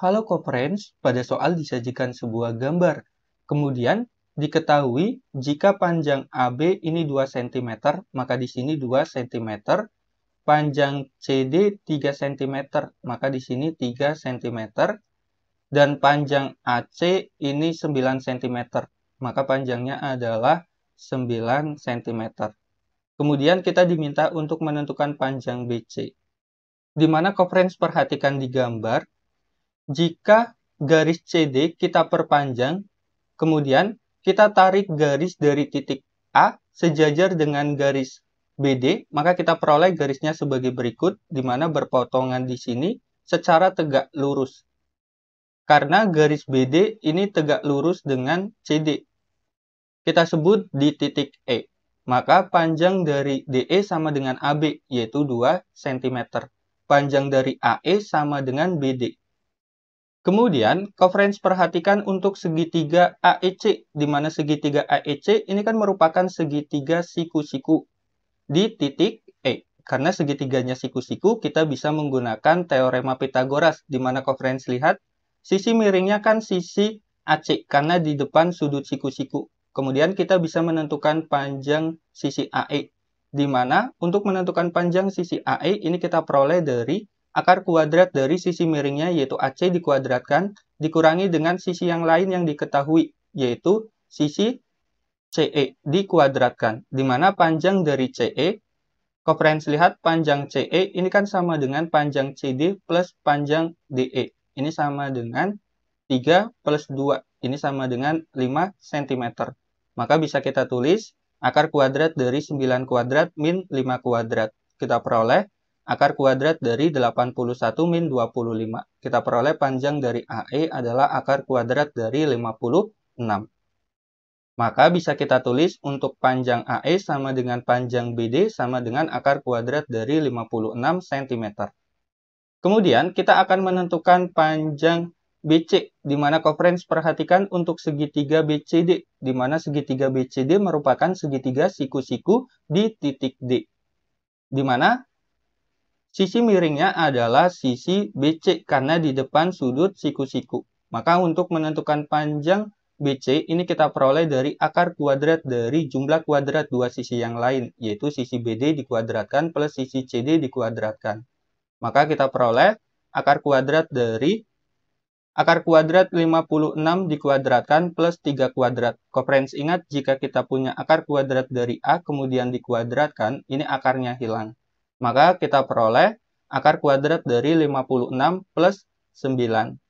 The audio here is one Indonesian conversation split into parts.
Halo Conference pada soal disajikan sebuah gambar. Kemudian diketahui jika panjang AB ini 2 cm, maka di sini 2 cm. Panjang CD 3 cm, maka di sini 3 cm. Dan panjang AC ini 9 cm, maka panjangnya adalah 9 cm. Kemudian kita diminta untuk menentukan panjang BC. Di mana Conference perhatikan di gambar, jika garis CD kita perpanjang, kemudian kita tarik garis dari titik A sejajar dengan garis BD, maka kita peroleh garisnya sebagai berikut, di mana berpotongan di sini secara tegak lurus. Karena garis BD ini tegak lurus dengan CD. Kita sebut di titik E. Maka panjang dari DE sama dengan AB, yaitu 2 cm. Panjang dari AE sama dengan BD, Kemudian, coverage perhatikan untuk segitiga AEC, di mana segitiga AEC ini kan merupakan segitiga siku-siku di titik E. Karena segitiganya siku-siku, kita bisa menggunakan teorema Pythagoras, di mana coverage lihat sisi miringnya kan sisi AC, karena di depan sudut siku-siku. Kemudian kita bisa menentukan panjang sisi AE, di mana untuk menentukan panjang sisi AE ini kita peroleh dari akar kuadrat dari sisi miringnya yaitu AC dikuadratkan dikurangi dengan sisi yang lain yang diketahui yaitu sisi CE dikuadratkan di mana panjang dari CE Koferensi lihat panjang CE ini kan sama dengan panjang CD plus panjang DE. Ini sama dengan 3 plus 2. Ini sama dengan 5 cm. Maka bisa kita tulis akar kuadrat dari 9 kuadrat min 5 kuadrat. Kita peroleh Akar kuadrat dari 81 min 25. Kita peroleh panjang dari AE adalah akar kuadrat dari 56. Maka bisa kita tulis untuk panjang AE sama dengan panjang BD sama dengan akar kuadrat dari 56 cm. Kemudian kita akan menentukan panjang BC, di mana coverage perhatikan untuk segitiga BCD, di mana segitiga BCD merupakan segitiga siku-siku di titik D. Di mana Sisi miringnya adalah sisi BC karena di depan sudut siku-siku. Maka untuk menentukan panjang BC ini kita peroleh dari akar kuadrat dari jumlah kuadrat dua sisi yang lain, yaitu sisi BD dikuadratkan plus sisi CD dikuadratkan. Maka kita peroleh akar kuadrat dari akar kuadrat 56 dikuadratkan plus 3 kuadrat. Koprens ingat jika kita punya akar kuadrat dari A kemudian dikuadratkan, ini akarnya hilang. Maka kita peroleh akar kuadrat dari 56 plus 9.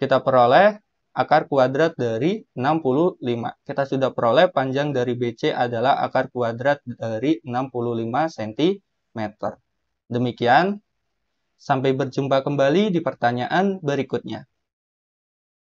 Kita peroleh akar kuadrat dari 65. Kita sudah peroleh panjang dari BC adalah akar kuadrat dari 65 cm. Demikian, sampai berjumpa kembali di pertanyaan berikutnya.